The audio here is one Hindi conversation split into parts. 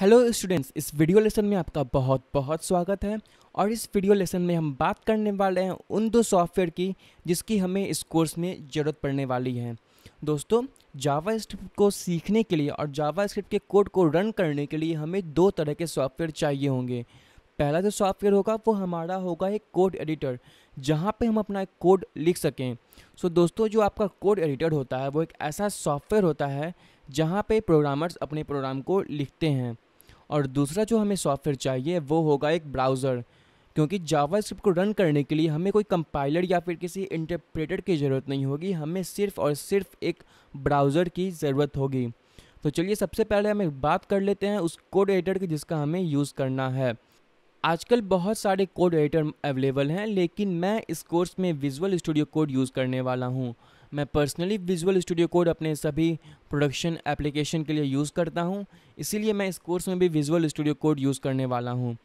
हेलो स्टूडेंट्स इस वीडियो लेसन में आपका बहुत बहुत स्वागत है और इस वीडियो लेसन में हम बात करने वाले हैं उन दो सॉफ्टवेयर की जिसकी हमें इस कोर्स में ज़रूरत पड़ने वाली है दोस्तों जावा स्क्रिप्ट को सीखने के लिए और जावा स्क्रिप्ट के कोड को रन करने के लिए हमें दो तरह के सॉफ्टवेयर चाहिए होंगे पहला जो सॉफ्टवेयर होगा वो हमारा होगा एक कोड एडिटर जहाँ पे हम अपना एक कोड लिख सकें सो so, दोस्तों जो आपका कोड एडिटर होता है वो एक ऐसा सॉफ्टवेयर होता है जहाँ पे प्रोग्रामर्स अपने प्रोग्राम को लिखते हैं और दूसरा जो हमें सॉफ्टवेयर चाहिए वो होगा एक ब्राउज़र क्योंकि जावा स्क्रिप्ट को रन करने के लिए हमें कोई कंपाइलर या फिर किसी इंटरप्रेटर की ज़रूरत नहीं होगी हमें सिर्फ़ और सिर्फ एक ब्राउज़र की ज़रूरत होगी तो चलिए सबसे पहले हम एक बात कर लेते हैं उस कोड एडिटर की जिसका हमें यूज़ करना है आजकल बहुत सारे कोड एडिटर अवेलेबल हैं लेकिन मैं इस कोर्स में विजुअल स्टूडियो कोड यूज़ करने वाला हूँ मैं पर्सनली विजुअल स्टूडियो कोड अपने सभी प्रोडक्शन एप्लीकेशन के लिए यूज़ करता हूँ इसीलिए मैं इस कोर्स में भी विजुअल स्टूडियो कोड यूज़ करने वाला हूँ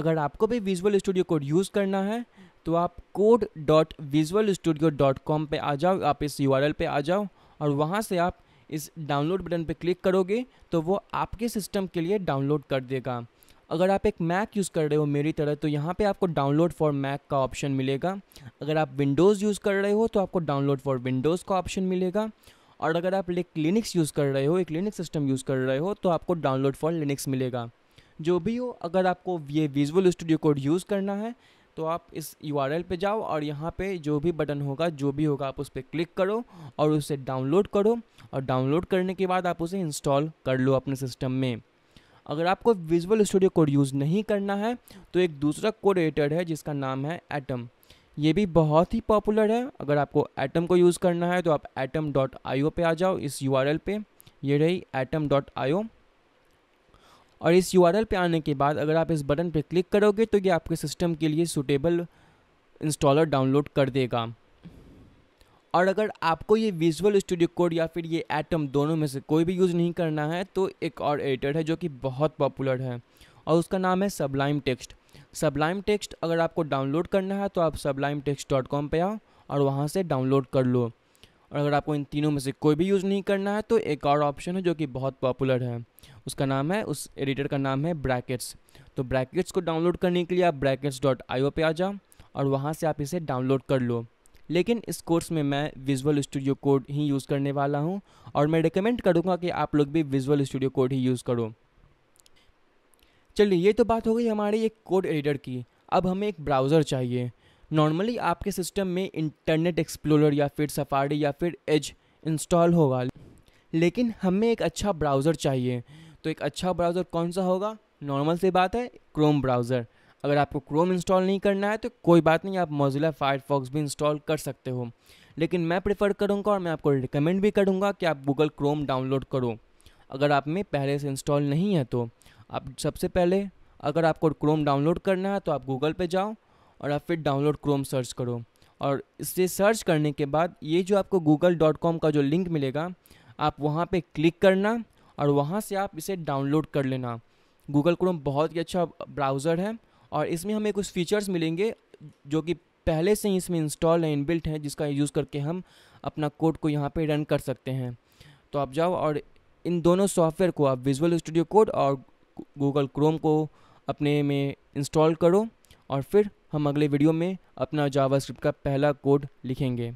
अगर आपको भी विजुअल स्टूडियो कोड यूज़ करना है तो आप code dot visual studio dot com पर आ जाओ आप इस यू आर एल पर आ जाओ और वहाँ से आप इस डाउनलोड बटन पर क्लिक करोगे तो वो आपके सिस्टम के लिए डाउनलोड कर देगा अगर आप एक मैक यूज़ कर रहे हो मेरी तरह तो यहाँ पे आपको डाउनलोड फॉर मैक का ऑप्शन मिलेगा अगर आप विंडोज़ यूज़ कर रहे हो तो आपको डाउनलोड फॉर विंडोज़ का ऑप्शन मिलेगा और अगर आप एक लिनिक्स यूज़ कर रहे हो एक लिनिक्स सिस्टम यूज़ कर रहे हो तो आपको डाउनलोड फॉर लिनिक्स मिलेगा जो भी हो अगर आपको ये विजुअल स्टूडियो कोड यूज़ करना है तो आप इस यू आर एल पर जाओ और यहाँ पे जो भी बटन होगा जो भी होगा आप उस पर क्लिक करो और उसे डाउनलोड करो और डाउनलोड करने के बाद आप उसे इंस्टॉल कर लो अपने सिस्टम में अगर आपको विजुअल स्टूडियो कोड यूज़ नहीं करना है तो एक दूसरा कोड एडिटर है जिसका नाम है एटम ये भी बहुत ही पॉपुलर है अगर आपको एटम को यूज़ करना है तो आप एटम डॉट आई पर आ जाओ इस यू आर एल पे ये रही एटम डॉट आई और इस यू आर एल पे आने के बाद अगर आप इस बटन पर क्लिक करोगे तो ये आपके सिस्टम के लिए सूटेबल इंस्टॉलर डाउनलोड कर देगा और अगर आपको ये विजुअल स्टूडियो कोड या फिर ये एटम दोनों में से कोई भी यूज़ नहीं करना है तो एक और एडिटर है जो कि बहुत पॉपुलर है और उसका नाम है सबलाइम टेक्स्ट सबलाइम टेक्स्ट अगर आपको डाउनलोड करना है तो आप सबलाइम टेक्स्ट डॉट कॉम पर आओ और वहाँ से डाउनलोड कर लो और अगर आपको इन तीनों में से कोई भी यूज़ नहीं करना है तो एक और ऑप्शन है जो कि बहुत पॉपुलर है उसका नाम है उस एडिटर का नाम है ब्रैकेट्स तो ब्रैकेट्स को डाउनलोड करने के लिए आप ब्रैकेट्स डॉट आई ओ पर आ जाओ और वहाँ से आप इसे डाउनलोड कर लो लेकिन इस कोर्स में मैं विजुअल स्टूडियो कोड ही यूज़ करने वाला हूँ और मैं रिकमेंड करूँगा कि आप लोग भी विजुअल स्टूडियो कोड ही यूज़ करो चलिए ये तो बात हो गई हमारे एक कोड एडिटर की अब हमें एक ब्राउज़र चाहिए नॉर्मली आपके सिस्टम में इंटरनेट एक्सप्लोरर या फिर सफारी या फिर एज इंस्टॉल होगा लेकिन हमें एक अच्छा ब्राउज़र चाहिए तो एक अच्छा ब्राउज़र कौन सा होगा नॉर्मल सी बात है क्रोम ब्राउज़र अगर आपको क्रोम इंस्टॉल नहीं करना है तो कोई बात नहीं आप मोजिला फायरफॉक्स भी इंस्टॉल कर सकते हो लेकिन मैं प्रेफर करूँगा और मैं आपको रिकमेंड भी करूँगा कि आप गूगल क्रोम डाउनलोड करो अगर आप में पहले से इंस्टॉल नहीं है तो आप सबसे पहले अगर आपको क्रोम डाउनलोड करना है तो आप गूगल पे जाओ और आप फिर डाउनलोड क्रोम सर्च करो और इसे सर्च करने के बाद ये जो आपको गूगल डॉट कॉम का जो लिंक मिलेगा आप वहाँ पे क्लिक करना और वहाँ से आप इसे डाउनलोड कर लेना गूगल क्रोम बहुत ही अच्छा ब्राउज़र है और इसमें हमें कुछ फीचर्स मिलेंगे जो कि पहले से ही इसमें इंस्टॉल है इनबिल्ट है जिसका यूज़ करके हम अपना कोड को यहाँ पे रन कर सकते हैं तो आप जाओ और इन दोनों सॉफ्टवेयर को आप विजुअल स्टूडियो कोड और गूगल क्रोम को अपने में इंस्टॉल करो और फिर हम अगले वीडियो में अपना जावा का पहला कोड लिखेंगे